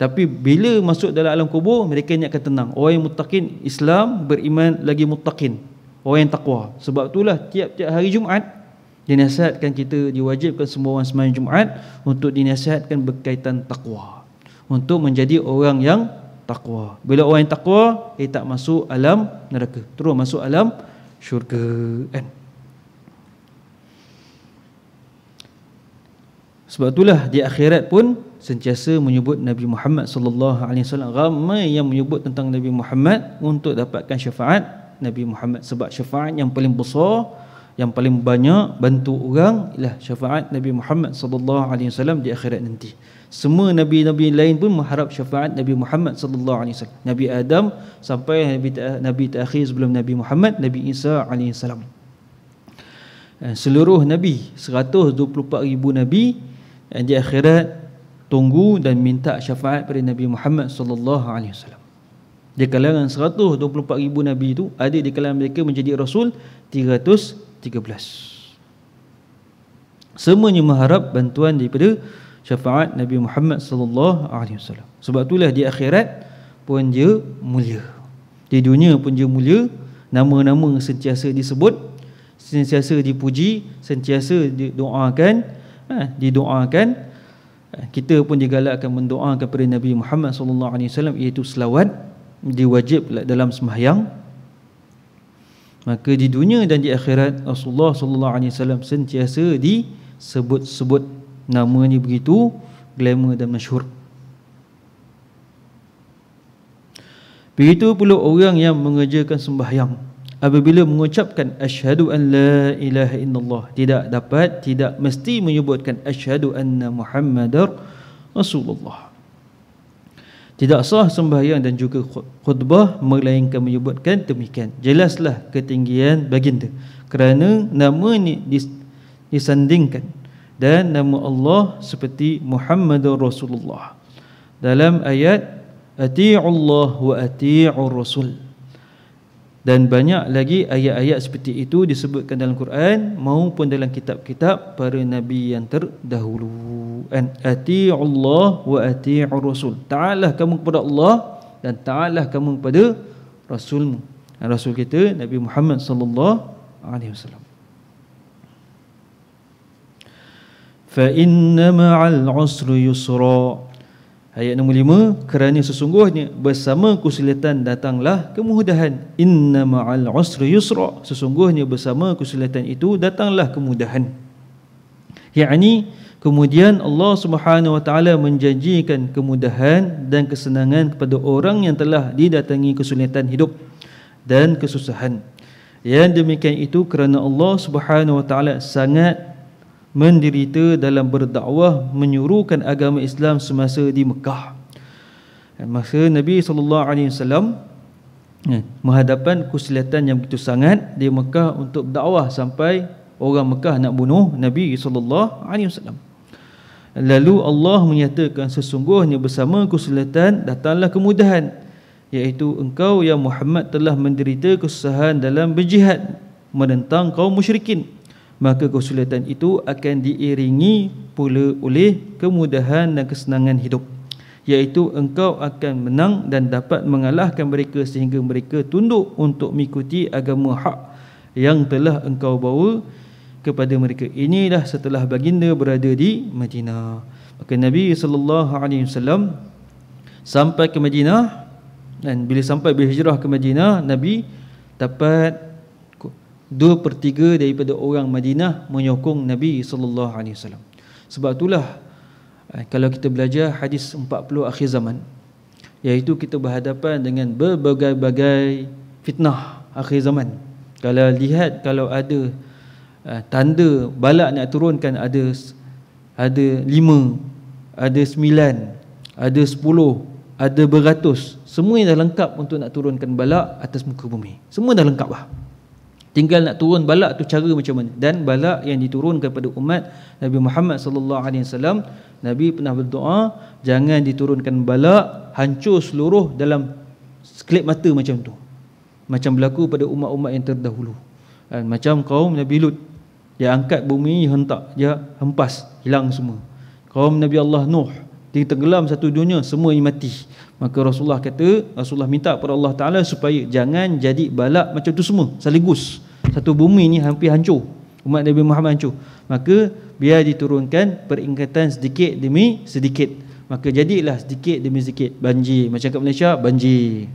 tapi bila masuk dalam alam kubur Mereka ni akan tenang Orang yang mutakin Islam beriman lagi mutakin Orang yang taqwa. Sebab itulah tiap-tiap hari Jumaat Dinasihatkan kita Diwajibkan semua orang semayang Jumaat Untuk dinasihatkan berkaitan taqwa. Untuk menjadi orang yang taqwa. Bila orang yang takwa Dia tak masuk alam neraka Terus masuk alam syurga kan? Sebab itulah di akhirat pun sentiasa menyebut Nabi Muhammad sallallahu alaihi wasallam ramai yang menyebut tentang Nabi Muhammad untuk dapatkan syafaat Nabi Muhammad sebab syafaat yang paling besar yang paling banyak bantu orang ialah syafaat Nabi Muhammad sallallahu alaihi wasallam di akhirat nanti semua nabi-nabi lain pun mengharap syafaat Nabi Muhammad sallallahu alaihi wasallam Nabi Adam sampai Nabi Nabi terakhir sebelum Nabi Muhammad Nabi Isa alaihi wasallam eh, seluruh nabi 124000 nabi eh, di akhirat tunggu dan minta syafaat pada Nabi Muhammad sallallahu alaihi wasallam. Di kalangan 124 ribu nabi itu ada di kalangan mereka menjadi rasul 313. Semuanya mengharap bantuan daripada syafaat Nabi Muhammad sallallahu alaihi wasallam. Sebab itulah di akhirat pun dia mulia. Di dunia pun dia mulia, nama-nama sentiasa disebut, sentiasa dipuji, sentiasa didoakan, ha, didoakan. didoakan kita pun juga akan mendoakan kepada Nabi Muhammad sallallahu alaihi wasallam iaitu selawat diwajib dalam sembahyang maka di dunia dan di akhirat Rasulullah sallallahu alaihi wasallam sentiasa disebut-sebut namanya begitu glamour dan masyhur begitu pula orang yang mengerjakan sembahyang apabila mengucapkan asyhadu an la ilaha illallah tidak dapat tidak mesti menyebutkan asyhadu anna muhammadar rasulullah tidak sah sembahyang dan juga khutbah melainkan menyebutkan demikian jelaslah ketinggian baginda kerana nama ini disandingkan dan nama Allah seperti Muhammadur Rasulullah dalam ayat atiiullah wa atiiur rasul dan banyak lagi ayat-ayat seperti itu disebutkan dalam Quran maupun dalam kitab-kitab para nabi yang terdahulu an atii'u Allah wa atii'u rasul taatlah kamu kepada Allah dan taatlah kamu kepada rasulmu rasul kita Nabi Muhammad sallallahu alaihi wasallam fa inna ma'al 'usri yusra Ayat nomor lima Kerana sesungguhnya bersama kesulitan datanglah kemudahan Inna ma'al usri yusra Sesungguhnya bersama kesulitan itu datanglah kemudahan Yang Kemudian Allah Subhanahu Wa Taala menjanjikan kemudahan dan kesenangan kepada orang yang telah didatangi kesulitan hidup dan kesusahan. Yang demikian itu kerana Allah Subhanahu Wa Taala sangat menderita dalam berdakwah menyuruhkan agama Islam semasa di Mekah. Eh, masa Nabi sallallahu alaihi wasallam eh, menghadapan kesulitan yang begitu sangat di Mekah untuk berdakwah sampai orang Mekah nak bunuh Nabi sallallahu alaihi wasallam. Lalu Allah menyatakan sesungguhnya bersama kesulitan datanglah kemudahan iaitu engkau ya Muhammad telah menderita kesusahan dalam berjihad menentang kaum musyrikin maka kesulitan itu akan diiringi pula oleh kemudahan dan kesenangan hidup iaitu engkau akan menang dan dapat mengalahkan mereka sehingga mereka tunduk untuk mengikuti agama hak yang telah engkau bawa kepada mereka inilah setelah baginda berada di Madinah maka Nabi saw sampai ke Madinah dan bila sampai berhijrah ke Madinah Nabi dapat dua per tiga daripada orang Madinah menyokong Nabi SAW sebab itulah eh, kalau kita belajar hadis 40 akhir zaman iaitu kita berhadapan dengan berbagai-bagai fitnah akhir zaman kalau lihat kalau ada eh, tanda balak nak turunkan ada ada lima ada sembilan ada sepuluh ada beratus semua yang dah lengkap untuk nak turunkan balak atas muka bumi semua dah lengkap lah Tinggal nak turun balak tu cara macam mana dan balak yang diturunkan kepada umat Nabi Muhammad sallallahu alaihi wasallam Nabi pernah berdoa jangan diturunkan balak hancur seluruh dalam sekelip mata macam tu. Macam berlaku pada umat-umat yang terdahulu. Dan macam kaum Nabi Lut yang angkat bumi hentak dia hempas hilang semua. Kaum Nabi Allah Nuh dia tenggelam satu dunia semua ini mati maka Rasulullah kata Rasulullah minta kepada Allah Ta'ala supaya jangan jadi balak macam tu semua saligus satu bumi ni hampir hancur umat Nabi Muhammad hancur maka biar diturunkan peringkatan sedikit demi sedikit maka jadilah sedikit demi sedikit banjir macam kat Malaysia banjir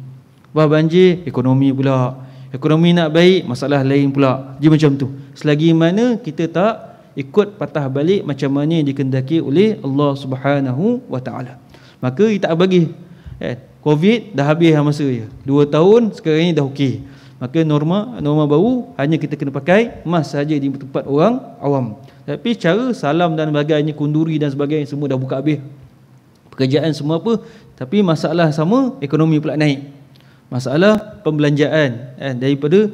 Wah banjir ekonomi pula ekonomi nak baik masalah lain pula dia macam tu selagi mana kita tak ikut patah balik macam mana yang dikendaki oleh Allah Subhanahu wa taala. Maka dia tak bagi eh, COVID dah habis lah masa dia. Dua tahun sekarang ni dah okey. Maka norma norma baru hanya kita kena pakai mask saja di tempat orang awam. Tapi cara salam dan sebagainya kunduri dan sebagainya semua dah buka habis. Pekerjaan semua apa tapi masalah sama ekonomi pula naik. Masalah pembelanjaan eh, daripada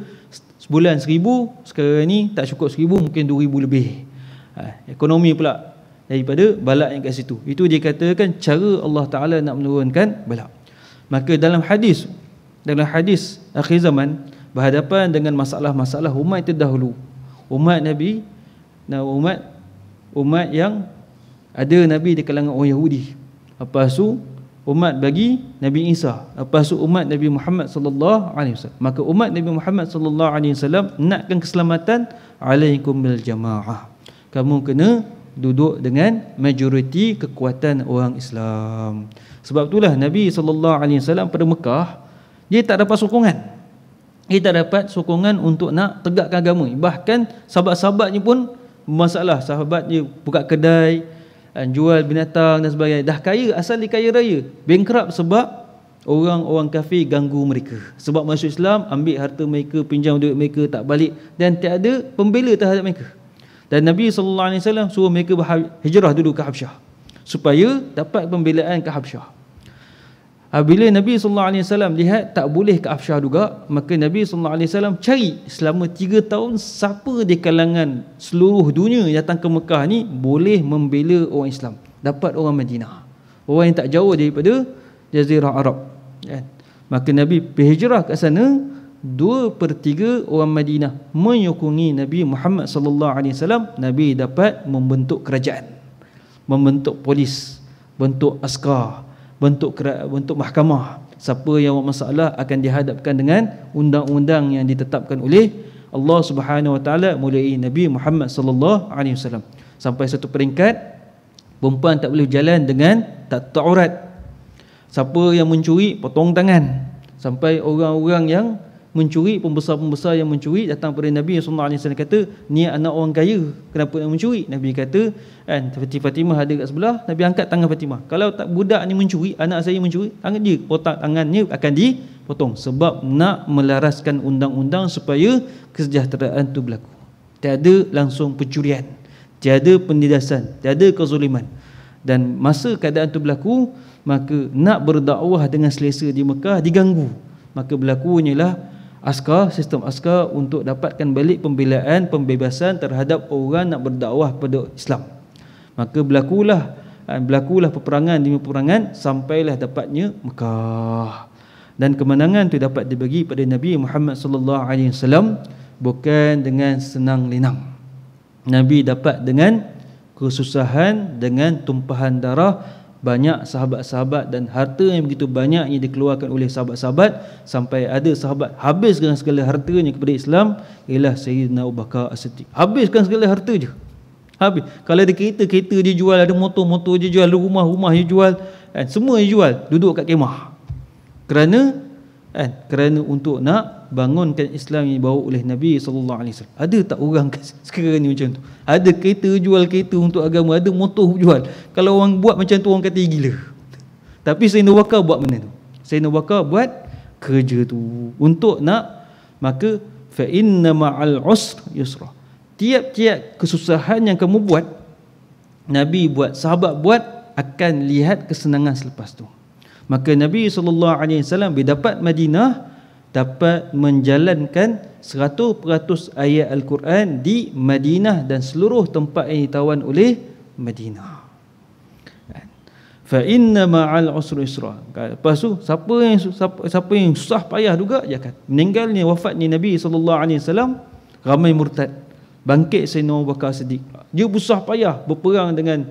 sebulan seribu sekarang ni tak cukup seribu mungkin dua ribu lebih. Ha, ekonomi pula daripada balak yang kat situ itu dia katakan cara Allah Ta'ala nak menurunkan balak maka dalam hadis dalam hadis akhir zaman berhadapan dengan masalah-masalah umat terdahulu umat Nabi dan umat umat yang ada Nabi di kalangan orang Yahudi apa su umat bagi Nabi Isa apa su umat Nabi Muhammad sallallahu alaihi wasallam maka umat Nabi Muhammad sallallahu alaihi wasallam nakkan keselamatan alaikum bil jamaah kamu kena duduk dengan majoriti kekuatan orang Islam. Sebab itulah Nabi saw alaihi wasallam pada Mekah dia tak dapat sokongan. Dia tak dapat sokongan untuk nak tegakkan agama. Bahkan sahabat-sahabatnya pun masalah. Sahabat dia buka kedai, eh, jual binatang dan sebagainya. Dah kaya asal dia kaya raya. Bankrap sebab orang-orang kafir ganggu mereka. Sebab masuk Islam, ambil harta mereka, pinjam duit mereka, tak balik. Dan tiada pembela terhadap mereka. Dan Nabi sallallahu alaihi wasallam suruh mereka hijrah dulu ke Habsyah supaya dapat pembelaan ke Habsyah. Bila Nabi sallallahu alaihi wasallam lihat tak boleh ke Habsyah juga, maka Nabi sallallahu alaihi wasallam cari selama 3 tahun siapa di kalangan seluruh dunia yang datang ke Mekah ni boleh membela orang Islam, dapat orang Madinah. Orang yang tak jauh daripada jazirah Arab. Kan? Maka Nabi berhijrah ke sana dua per tiga orang Madinah menyokongi Nabi Muhammad sallallahu alaihi wasallam Nabi dapat membentuk kerajaan membentuk polis bentuk askar bentuk bentuk mahkamah siapa yang buat masalah akan dihadapkan dengan undang-undang yang ditetapkan oleh Allah Subhanahu wa taala mulai Nabi Muhammad sallallahu alaihi wasallam sampai satu peringkat perempuan tak boleh jalan dengan tak taurat siapa yang mencuri potong tangan sampai orang-orang yang mencuri pembesar-pembesar yang mencuri datang kepada Nabi sallallahu alaihi wasallam kata ni anak orang kaya kenapa nak mencuri Nabi kata kan Fati Fatimah ada kat sebelah Nabi angkat tangan Fatimah kalau tak budak ni mencuri anak saya mencuri tangan dia otak tangannya akan dipotong sebab nak melaraskan undang-undang supaya kesejahteraan tu berlaku tiada langsung pencurian tiada penindasan tiada kezuliman dan masa keadaan tu berlaku maka nak berdakwah dengan selesa di Mekah diganggu maka berlakunya lah askar sistem askar untuk dapatkan balik pembelaan pembebasan terhadap orang nak berdakwah pada Islam maka berlakulah eh, berlakulah peperangan demi peperangan sampailah dapatnya Mekah dan kemenangan itu dapat dibagi pada Nabi Muhammad sallallahu alaihi wasallam bukan dengan senang linang Nabi dapat dengan kesusahan dengan tumpahan darah banyak sahabat-sahabat dan harta yang begitu banyak yang dikeluarkan oleh sahabat-sahabat sampai ada sahabat habiskan segala hartanya kepada Islam ialah Sayyidina Abu Bakar As-Siddiq. Habiskan segala harta je. Habis. Kalau ada kereta, kereta dia jual, ada motor-motor dia jual, rumah-rumah dia jual, dan eh, semua dia jual duduk kat kemah. Kerana kan kerana untuk nak bangunkan Islam yang dibawa oleh Nabi sallallahu alaihi wasallam ada tak orang sekarang ni macam tu ada kereta jual kereta untuk agama ada motor jual kalau orang buat macam tu orang kata gila tapi saya nak Wakar buat benda tu Saya nak Wakar buat kerja tu untuk nak maka fa inna ma'al usr yusra tiap-tiap kesusahan yang kamu buat Nabi buat sahabat buat akan lihat kesenangan selepas tu maka Nabi sallallahu alaihi wasallam bila dapat Madinah dapat menjalankan 100% ayat al-Quran di Madinah dan seluruh tempat yang ditawan oleh Madinah. Kan? Fa inna ma'al usri yusra. Kan? Lepas siapa yang siapa, siapa yang susah payah juga dia kata. Meninggal ni wafat ni Nabi sallallahu alaihi wasallam ramai murtad. Bangkit Sayyidina Abu Bakar Siddiq. Dia susah payah berperang dengan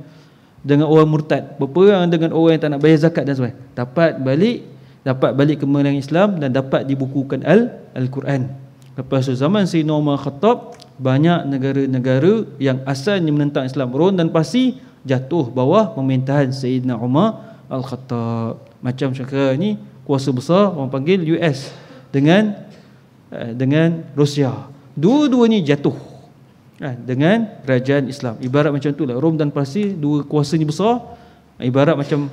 dengan orang murtad berperang dengan orang yang tak nak bayar zakat dan sebagainya dapat balik dapat balik ke kemenangan Islam dan dapat dibukukan al al-Quran lepas tu zaman Sayyidina Umar Khattab banyak negara-negara yang asalnya menentang Islam ron dan pasti jatuh bawah pemerintahan Sayyidina Umar Al-Khattab macam sekarang ni kuasa besar orang panggil US dengan eh, dengan Rusia dua dua ni jatuh Nah eh, dengan kerajaan Islam. Ibarat macam tu lah. Rom dan Parsi dua kuasa ni besar ibarat macam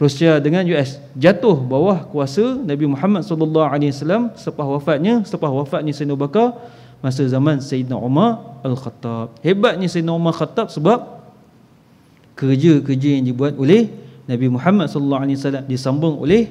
Rusia dengan US jatuh bawah kuasa Nabi Muhammad sallallahu alaihi wasallam selepas wafatnya selepas wafatnya Sayyidina Bakar masa zaman Sayyidina Umar Al-Khattab. Hebatnya Sayyidina Umar Khattab sebab kerja-kerja yang dibuat oleh Nabi Muhammad sallallahu alaihi wasallam disambung oleh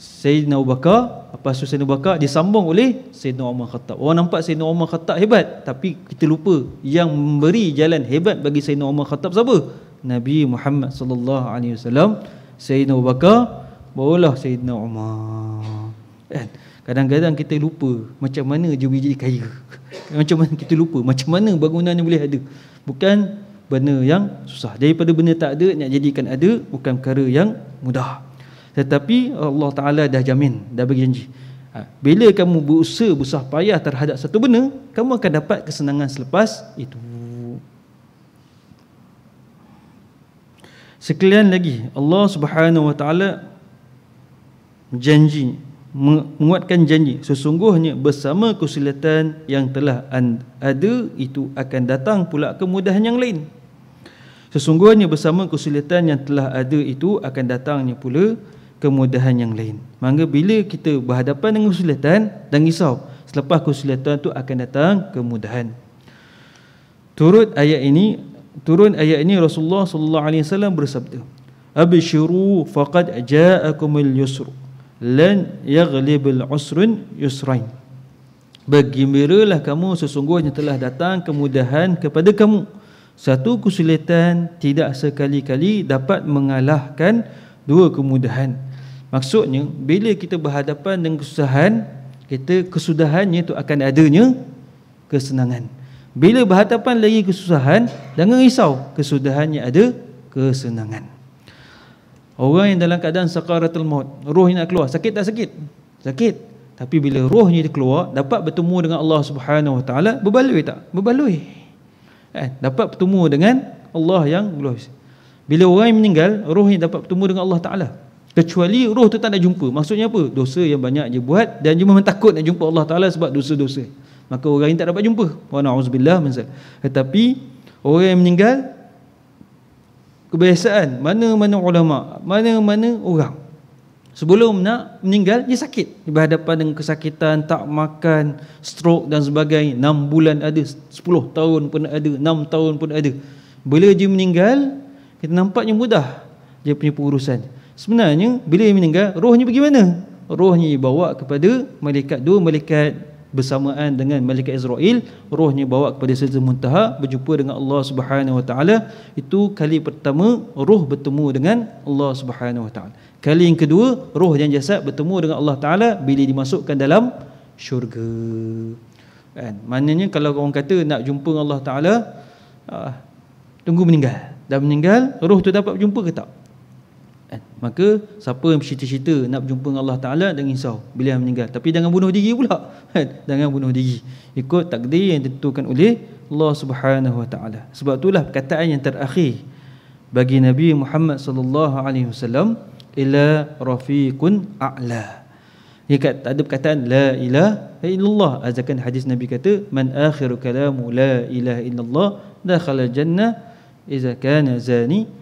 Sayyidina Abu Bakar Lepas tu Sayyidina Abu Bakar disambung oleh Sayyidina Umar Khattab Orang nampak Sayyidina Umar Khattab hebat Tapi kita lupa yang memberi jalan hebat bagi Sayyidina Umar Khattab siapa? Nabi Muhammad sallallahu alaihi wasallam Sayyidina Abu Bakar Barulah Sayyidina Umar kan? Kadang-kadang kita lupa macam mana dia boleh jadi kaya. Macam mana kita lupa macam mana bangunannya boleh ada. Bukan benda yang susah. Daripada benda tak ada nak jadikan ada bukan perkara yang mudah. Tetapi Allah Ta'ala dah jamin, dah bagi janji. Ha, bila kamu berusaha, berusaha payah terhadap satu benda, kamu akan dapat kesenangan selepas itu. Sekalian lagi, Allah Subhanahu Wa Ta'ala janji, menguatkan janji. Sesungguhnya bersama kesulitan yang telah ada, itu akan datang pula kemudahan yang lain. Sesungguhnya bersama kesulitan yang telah ada itu akan datangnya pula kemudahan yang lain. Maka bila kita berhadapan dengan kesulitan, dan risau. Selepas kesulitan itu akan datang kemudahan. Turut ayat ini, turun ayat ini Rasulullah sallallahu alaihi wasallam bersabda, "Abshiru faqad ja'akumul yusr, lan yaghlibul usrun yusrain." Bergembiralah kamu sesungguhnya telah datang kemudahan kepada kamu. Satu kesulitan tidak sekali-kali dapat mengalahkan dua kemudahan. Maksudnya bila kita berhadapan dengan kesusahan, kita kesudahannya itu akan adanya kesenangan. Bila berhadapan lagi kesusahan, jangan risau, kesudahannya ada kesenangan. Orang yang dalam keadaan sakaratul maut, rohnya nak keluar, sakit tak sakit? Sakit. Tapi bila rohnya keluar, dapat bertemu dengan Allah Subhanahu Wa Taala, berbaloi tak? Berbaloi. Eh, dapat bertemu dengan Allah yang glorious. Bila orang yang meninggal, rohnya dapat bertemu dengan Allah Taala. Kecuali roh tu tak nak jumpa Maksudnya apa? Dosa yang banyak dia buat Dan dia memang takut nak jumpa Allah Ta'ala sebab dosa-dosa Maka orang ini tak dapat jumpa Wa na'uzubillah mazal Tetapi Orang yang meninggal Kebiasaan Mana-mana ulama Mana-mana orang Sebelum nak meninggal Dia sakit Berhadapan dengan kesakitan Tak makan Stroke dan sebagainya 6 bulan ada 10 tahun pun ada 6 tahun pun ada Bila dia meninggal Kita nampaknya mudah Dia punya pengurusan sebenarnya bila dia meninggal rohnya pergi mana rohnya dibawa kepada malaikat dua malaikat bersamaan dengan malaikat Israel rohnya dibawa kepada Sidratul Muntaha berjumpa dengan Allah Subhanahu Wa itu kali pertama roh bertemu dengan Allah Subhanahu Wa kali yang kedua roh dan jasad bertemu dengan Allah Taala bila dimasukkan dalam syurga kan maknanya kalau orang kata nak jumpa dengan Allah Taala ah, tunggu meninggal dah meninggal roh tu dapat jumpa ke tak Eh, maka siapa yang bercita-cita nak berjumpa dengan Allah Ta'ala Jangan risau bila yang meninggal Tapi jangan bunuh diri pula eh, Jangan bunuh diri Ikut takdir yang ditentukan oleh Allah Subhanahu Wa Ta'ala Sebab itulah perkataan yang terakhir Bagi Nabi Muhammad Sallallahu Alaihi Wasallam Ila rafiqun a'la Dia kata, ada perkataan La ilah illallah Azakan hadis Nabi kata Man akhiru kalamu la ilah illallah Dakhala jannah Iza kana zani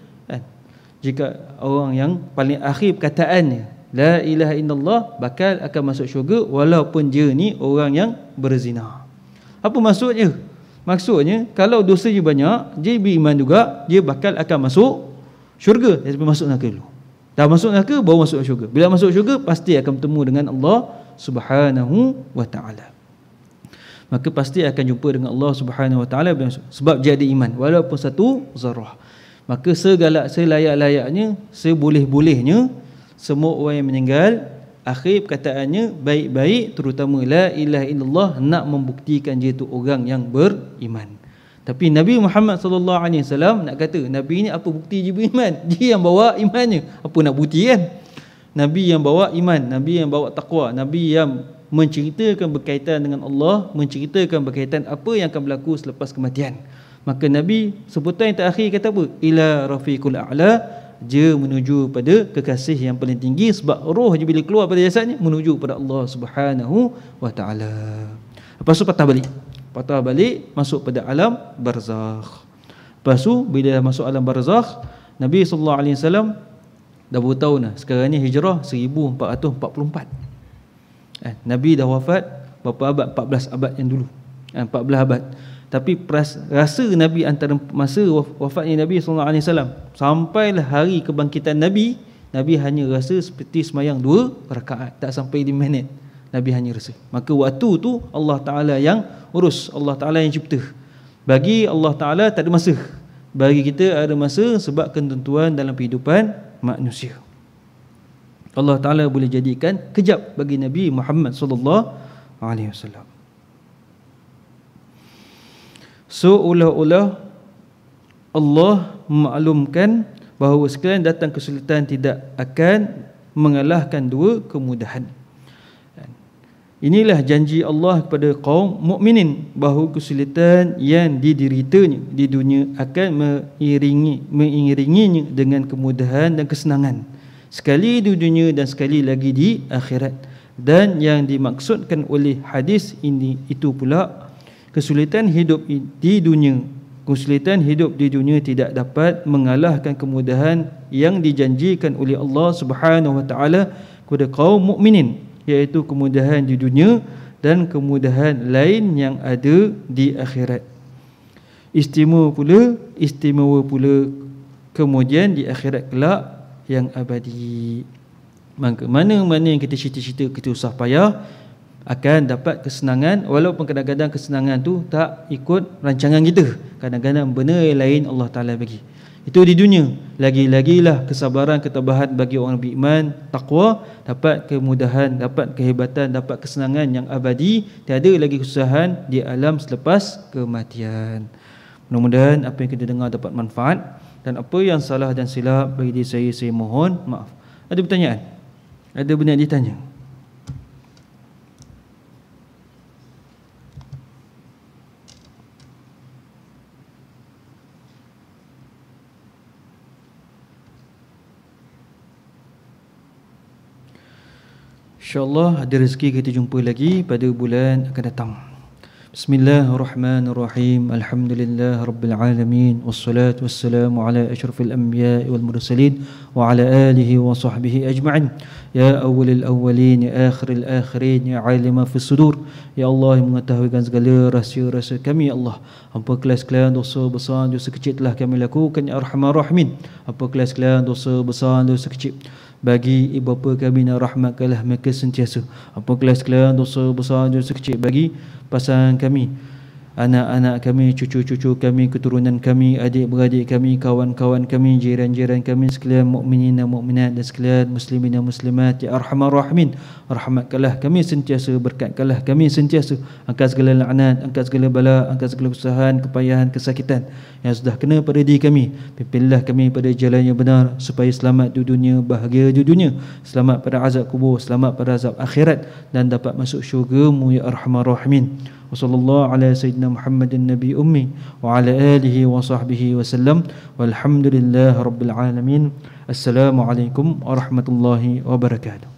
jika orang yang paling akhir perkataannya la ilaha illallah bakal akan masuk syurga walaupun dia ni orang yang berzina apa maksudnya maksudnya kalau dosa dia banyak dia beriman juga dia bakal akan masuk syurga tapi masuk neraka dulu dah masuk neraka baru masuk syurga bila masuk syurga pasti akan bertemu dengan Allah subhanahu wa ta'ala maka pasti akan jumpa dengan Allah subhanahu wa ta'ala sebab jadi iman walaupun satu zarah maka segala selayak-layaknya seboleh-bolehnya semua orang yang meninggal akhir perkataannya baik-baik terutama la ilaha illallah nak membuktikan dia tu orang yang beriman tapi Nabi Muhammad SAW nak kata nabi ni apa bukti dia beriman dia yang bawa imannya apa nak bukti kan nabi yang bawa iman nabi yang bawa takwa nabi yang menceritakan berkaitan dengan Allah menceritakan berkaitan apa yang akan berlaku selepas kematian maka nabi sebutan yang terakhir kata apa ila rafiqul a'la dia menuju pada kekasih yang paling tinggi sebab roh je bila keluar pada jasadnya menuju pada Allah Subhanahu wa taala lepas tu patah balik patah balik masuk pada alam barzakh lepas tu bila masuk alam barzakh nabi sallallahu alaihi wasallam dah beritahu dah sekarang ni hijrah 1444 eh, nabi dah wafat berapa abad 14 abad yang dulu eh, 14 abad tapi rasa Nabi antara masa wafatnya Nabi SAW sampai hari kebangkitan Nabi Nabi hanya rasa seperti semayang dua rakaat tak sampai lima minit Nabi hanya rasa maka waktu tu Allah Ta'ala yang urus Allah Ta'ala yang cipta bagi Allah Ta'ala tak ada masa bagi kita ada masa sebab ketentuan dalam kehidupan manusia Allah Ta'ala boleh jadikan kejap bagi Nabi Muhammad SAW So ulah-ulah Allah memaklumkan bahawa sekalian datang kesulitan tidak akan mengalahkan dua kemudahan. Inilah janji Allah kepada kaum mukminin bahawa kesulitan yang dideritanya di dunia akan mengiringi mengiringinya dengan kemudahan dan kesenangan. Sekali di dunia dan sekali lagi di akhirat. Dan yang dimaksudkan oleh hadis ini itu pula kesulitan hidup di dunia kesulitan hidup di dunia tidak dapat mengalahkan kemudahan yang dijanjikan oleh Allah Subhanahu wa taala kepada kaum mukminin iaitu kemudahan di dunia dan kemudahan lain yang ada di akhirat istimewa pula istimewa pula kemudian di akhirat kelak yang abadi maka mana-mana yang kita cita-cita kita usah payah akan dapat kesenangan walaupun kadang-kadang kesenangan tu tak ikut rancangan kita kadang-kadang benda lain Allah Ta'ala bagi itu di dunia lagi-lagilah kesabaran ketabahan bagi orang beriman takwa dapat kemudahan dapat kehebatan dapat kesenangan yang abadi tiada lagi kesusahan di alam selepas kematian mudah-mudahan apa yang kita dengar dapat manfaat dan apa yang salah dan silap bagi diri saya saya mohon maaf ada pertanyaan ada benda ditanya InsyaAllah ada rezeki kita jumpa lagi pada bulan akan datang. Bismillahirrahmanirrahim. Alhamdulillah rabbil alamin. Wassalatu wassalamu ala ashrafil anbiya wal mursalin wa ala alihi wa sahbihi ajma'in. Ya awalil awalin, ya akhiril akhirin, ya alima fi sudur. Ya Allah yang mengetahui segala rahsia-rahsia kami, ya Allah. Apa kelas-kelas dosa besar, dosa kecil telah kami lakukan, ya arhamar Rahmin. Apa kelas-kelas dosa besar, dosa kecil bagi ibu bapa kami nak rahmatkanlah mereka sentiasa apa kelas-kelas dosa besar dosa kecil bagi pasangan kami anak-anak kami, cucu-cucu kami, keturunan kami, adik-beradik kami, kawan-kawan kami, jiran-jiran kami, sekalian mukminin dan mukminat dan sekalian muslimin dan muslimat. Ya Arhamar Rahimin, rahmatkanlah kami sentiasa, berkatkanlah kami sentiasa. Angkat segala la'nat, angkat segala bala, angkat segala kesusahan, kepayahan, kesakitan yang sudah kena pada diri kami. Pimpinlah kami pada jalan yang benar supaya selamat di dunia, bahagia di dunia. Selamat pada azab kubur, selamat pada azab akhirat dan dapat masuk syurga-Mu ya Arhamar Rahimin. وصلى الله على سيدنا محمد النبي أمي وعلى آله وصحبه وسلم والحمد لله رب العالمين السلام عليكم ورحمة الله وبركاته